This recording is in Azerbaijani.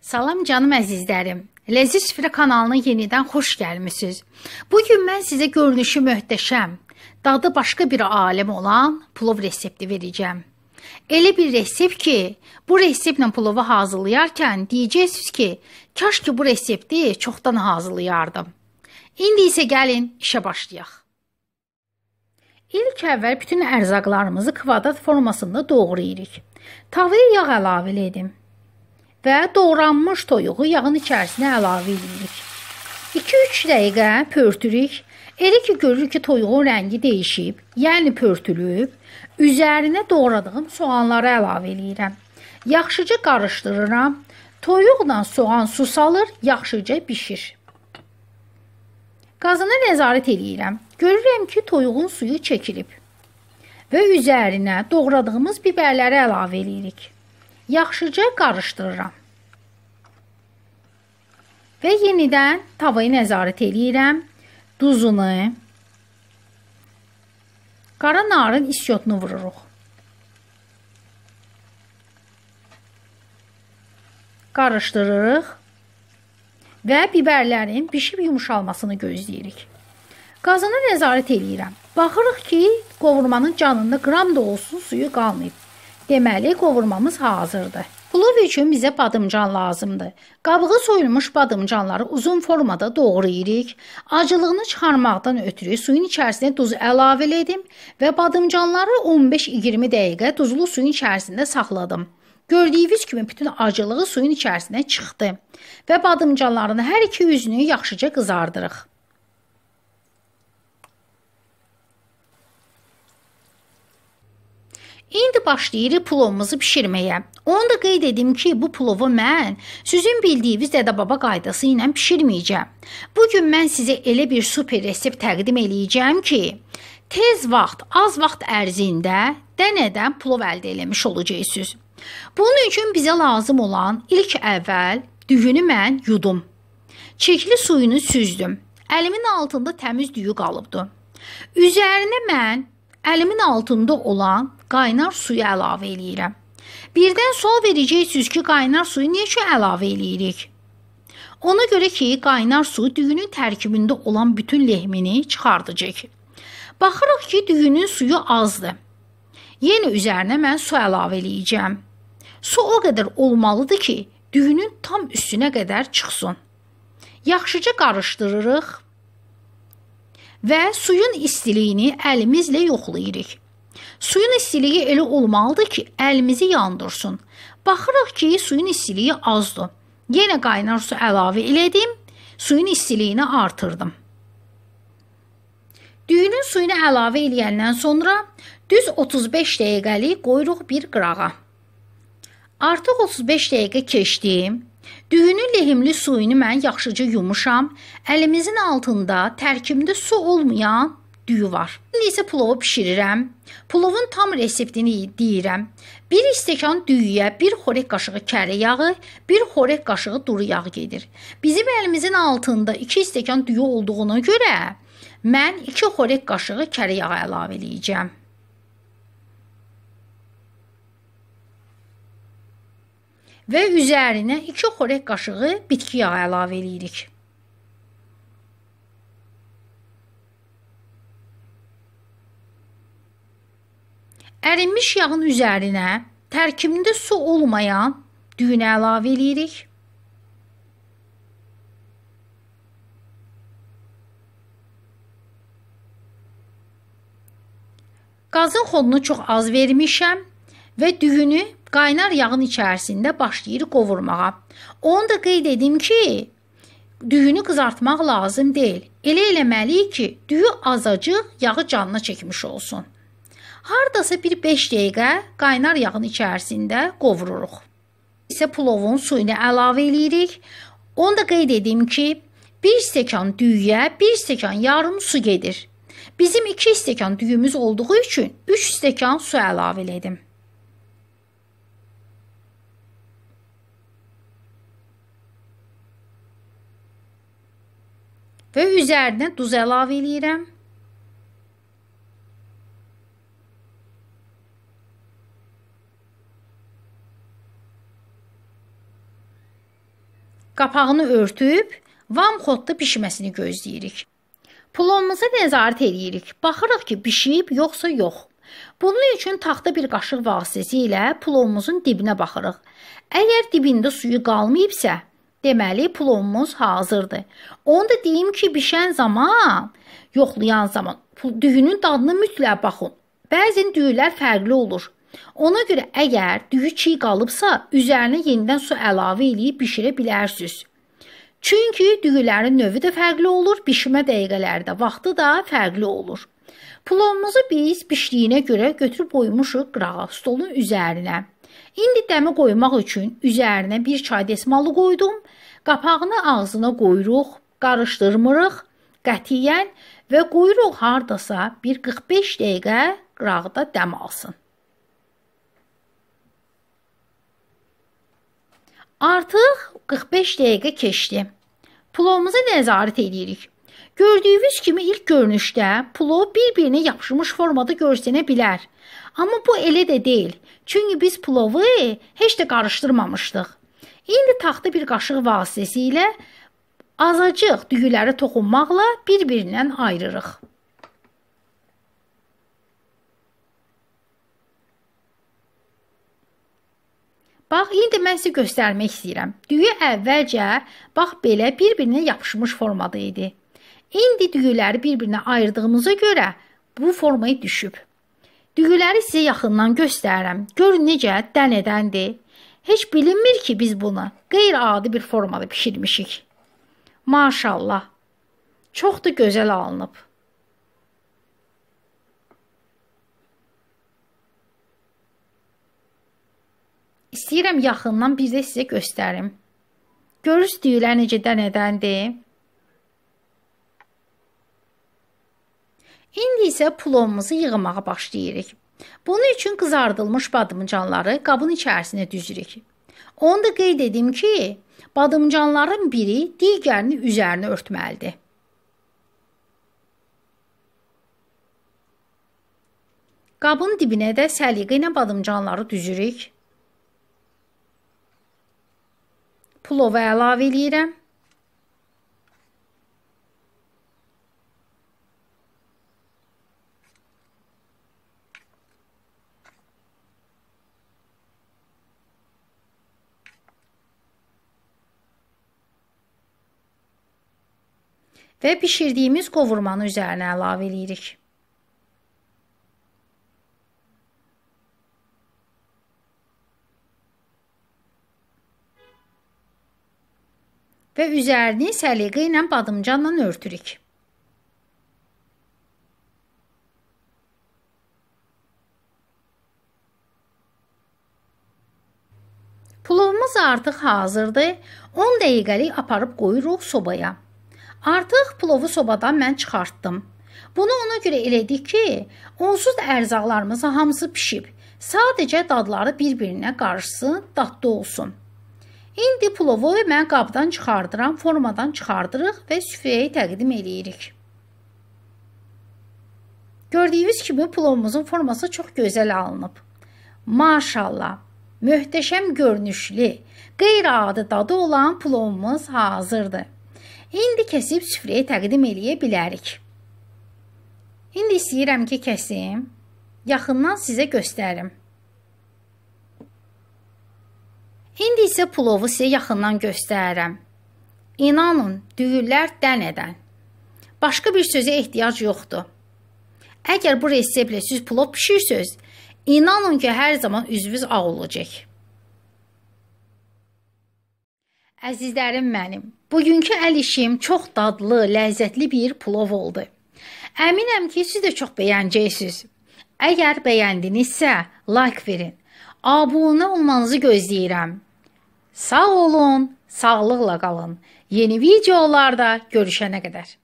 Salam canım əzizlərim. Ləziz süfrə kanalına yenidən xoş gəlmisiniz. Bu gün mən sizə görünüşü möhtəşəm, dadı başqa bir aləm olan plov resepti verəcəm. Elə bir resept ki, bu reseptlə plovu hazırlayarkən deyəcəksiniz ki, kaş ki bu resepti çoxdan hazırlayardım. İndi isə gəlin işə başlayaq. İlk əvvəl bütün ərzaqlarımızı kvadrat formasında doğrayırıq. Tavaya yağ əlavə edim və doğranmış toyuğu yağın içərisinə əlavə edirik. 2-3 dəqiqə pörtürük. Elə ki görürük ki, toyuğun rəngi dəyişib, yəni pörtülüb, üzərinə doğradığım soğanları əlavə eləyirəm. Yaxşıca qarışdırıram. Toyuqla soğan su salır, yaxşıca bişir. Qazana nəzarət eləyirəm. Görürəm ki, toyuğun suyu çəkilib və üzərinə doğradığımız bibərləri əlavə eləyirik yaxşıca qarışdırıram. Və yenidən tavaya nəzarət eləyirəm. Duzunu, qara narın isyotunu vururuq. Qarışdırırıq və bibərlərin bişib yumşalmasını gözləyirik. Qazana nəzarət eləyirəm. Baxırıq ki, qovurmanın canında qram da olsun suyu qalmayıb. Deməli, qovurmamız hazırdır. Plov üçün bizə badımcan lazımdır. Qabığı soyulmuş badımcanları uzun formada doğrayırıq. Acılığını çıxarmaqdan ötürü suyun içərisinə duz əlavə etdim və badımcanları 15-20 dəqiqə duzlu suyun içərisində saxladım. Gördüyünüz kimi bütün acılığı suyun içərisinə çıxdı və badımcanların hər iki üzünü yaxşıca qızardırıq. İndi başlayırıq plovumuzu bişirməyə. Onu da qeyd edim ki, bu plovu mən sizin bildiyiniz dədə-baba qaydası ilə bişirməyəcəm. Bu gün mən sizə elə bir super resep təqdim eləyəcəm ki, tez vaxt, az vaxt ərzində dənədən plov əldə etmiş olacaqsınız. Bunun üçün bizə lazım olan ilk əvvəl düyünü mən yudum. Çəkili suyunu süzdüm. Əlimin altında təmiz düyü qalıbdı. Üzərinə mən Əlimin altında olan qaynar suyu əlavə eləyirəm. Birdən sual verəcəksiniz ki, qaynar suyu niyə əlavə eləyirik? Ona görə ki, qaynar su düyünün tərkibində olan bütün lehmini çıxardacaq. Baxırıq ki, düyünün suyu azdır. Yenə yəni üzərinə mən su əlavə eləyəcəm. Su o qədər olmalıdır ki, düyünün tam üstünə qədər çıxsın. Yaxşıca qarışdırırıq və suyun istiliyini əlimizlə yoxlayırıq. Suyun istiliyi elə olmalıdır ki, əlimizi yandırsun. Baxırıq ki, suyun istiliyi azdır. Yenə qaynar su əlavə elədim, suyun istiliyini artırdım. Düyünün suyunu əlavə eləyəndən sonra düz 35 dəqiqəlik qoyuruq bir qırağa. Artıq 35 dəqiqə keçdi. Düyünü lehimli suyunu mən yaxşıca yumuşam. Əlimizin altında tərkibində su olmayan düyü var. İndi isə plovu bişirirəm. Plovun tam reseptini deyirəm. 1 stəkan düyüyə 1 xorək qaşığı kərə yağı, 1 xorək qaşığı duru yağ gedir. Bizim əlimizin altında 2 stəkan düyü olduğuna görə mən 2 xorək qaşığı kərə yağı əlavə eləyəcəm. və üzərinə 2 xörək qaşığı bitki yağı əlavə eləyirik. Ərinmiş yağın üzərinə tərkibində su olmayan düyünə əlavə eləyirik. Qazın xodunu çox az vermişəm və düyünü qaynar yağın içərisində başlayır qovurmağa. Onu da qeyd edim ki, düyünü qızartmaq lazım deyil. Elə eləməliyik ki, düyü azacıq yağı canına çəkmiş olsun. Hardasa bir 5 dəqiqə qaynar yağın içərisində qovururuq. İsə plovun suyunu əlavə eləyirik. Onu da qeyd edim ki, 1 stəkan düyüyə 1 stəkan yarım su gedir. Bizim 2 stəkan düyümüz olduğu üçün 3 stəkan su əlavə elədim. və üzərinə duz əlavə eləyirəm. Qapağını örtüb vam xotda bişməsini gözləyirik. Pulumuza nəzarət eləyirik. Baxırıq ki, bişib yoxsa yox. Bunun üçün taxta bir qaşıq vasitəsilə pulumuzun dibinə baxırıq. Əgər dibində suyu qalmayıbsə, Deməli pulumuz hazırdır. Onu da deyim ki, bişən zaman, yoxlayan zaman düyünün dadına mütləq baxın. Bəzən düyülər fərqli olur. Ona görə əgər düyü çiy qalıbsa, üzərinə yenidən su əlavə eləyib bişirə bilərsiniz. Çünki düyülərin növü də fərqli olur, bişmə dəqiqələri də, vaxtı da fərqli olur. Plovumuzu biz bişdiyinə görə götürüb qoymuşuq qırağa, stolun üzərinə. İndi dəmə qoymaq üçün üzərinə bir çay desmalı qoydum. Qapağını ağzına qoyuruq, qarışdırmırıq qətiyyən və qoyuruq hardasa bir 45 dəqiqə qırağda dəm alsın. Artıq 45 dəqiqə keçdi. Plovumuza nəzarət edirik. Gördüyünüz kimi ilk görünüşdə plov bir-birinə yapışmış formada görsənə bilər. Amma bu elə də deyil. Çünki biz plovu heç də qarışdırmamışdıq. İndi taxta bir qaşıq vasitəsilə azacıq düyüləri toxunmaqla bir-birindən ayırırıq. Bax, indi mən sizə göstərmək istəyirəm. Düyü əvvəlcə bax belə bir-birinə yapışmış formada idi. İndi düyüləri bir-birinə ayırdığımıza görə bu formaya düşüb. Düyüləri sizə yaxından göstərirəm. Görün necə dənədəndir. Heç bilinmir ki, biz bunu qeyri-adi bir formada bişirmişik. Maşallah. Çox da gözəl alınıb. İstəyirəm yaxından bir də sizə göstərim. Görürsüz düyülər necə dənədəndir? İndi isə pulomumuzu yığmağa başlayırıq. Bunun üçün qızardılmış badımcanları qabın içərisinə düzürük. Onu da qeyd edim ki, badımcanların biri digərinin üzərini örtməlidir. Qabın dibinə də səliqə ilə badımcanları düzürük. Pulova əlavə eləyirəm. və bişirdiyimiz qovurmanı üzərinə əlavə edirik. Və üzərini səliqə ilə badımcanla örtürük. Pulovumuz artıq hazırdır. 10 dəqiqəlik aparıb qoyuruq sobaya. Artıq plovu sobadan mən çıxartdım. Bunu ona görə elədik ki, onsuz da ərzaqlarımız hamısı bişib. Sadəcə dadları bir-birinə qarışsın, dadlı olsun. İndi plovu mən qabdan çıxardıram, formadan çıxardırıq və süfrəyə təqdim eləyirik. Gördüyünüz kimi plovumuzun forması çox gözəl alınıb. Maşallah, möhtəşəm görünüşlü, qeyri-adi dadı olan plovumuz hazırdır indi kəsib süfrəyə təqdim eləyə bilərik. İndi istəyirəm ki, kəsim. Yaxından sizə göstərim. İndi isə plovu sizə yaxından göstərirəm. İnanın, düyürlər dənədən. Başqa bir sözə ehtiyac yoxdur. Əgər bu reseptlə siz plov bişirsiniz, inanın ki, hər zaman üzünüz ağ olacaq. Əzizlərim mənim, Bugünkü əl işim çox dadlı, ləzzətli bir plov oldu. Əminəm ki, siz də çox bəyənəcəksiniz. Əgər bəyəndinizsə, like verin. Abunə olmanızı gözləyirəm. Sağ olun, sağlıqla qalın. Yeni videolarda görüşənə qədər.